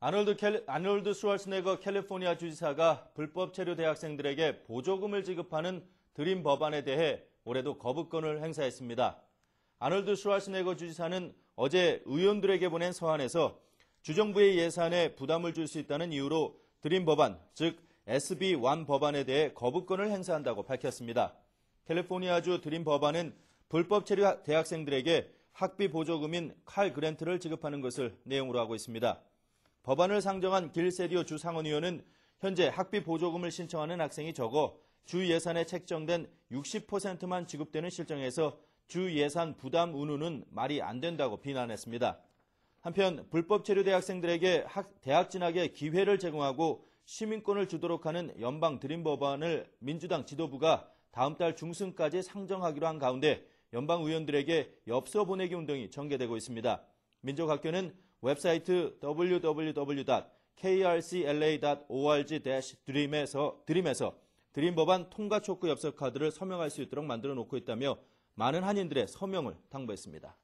아놀드, 캘 아놀드 스왈스네거 캘리포니아 주지사가 불법 체류 대학생들에게 보조금을 지급하는 드림 법안에 대해 올해도 거부권을 행사했습니다. 아놀드 스왈스네거 주지사는 어제 의원들에게 보낸 서한에서 주정부의 예산에 부담을 줄 수 있다는 이유로 드림 법안, 즉 SB1 법안에 대해 거부권을 행사한다고 밝혔습니다. 캘리포니아주 드림 법안은 불법 체류 대학생들에게 학비 보조금인 칼 그랜트를 지급하는 것을 내용으로 하고 있습니다. 법안을 상정한 길세디오 주상원 의원은 현재 학비 보조금을 신청하는 학생이 적어 주 예산에 책정된 60%만 지급되는 실정에서 주 예산 부담 운운은 말이 안 된다고 비난했습니다. 한편 불법 체류대 학생들에게 대학 진학의 기회를 제공하고 시민권을 주도록 하는 연방 드림 법안을 민주당 지도부가 다음 달 중순까지 상정하기로 한 가운데 연방 의원들에게 엽서 보내기 운동이 전개되고 있습니다. 민족학교는 웹사이트 www.krcla.org-dream에서 드림에서 드림 법안 통과 촉구 엽서 카드를 서명할 수 있도록 만들어 놓고 있다며 많은 한인들의 서명을 당부했습니다.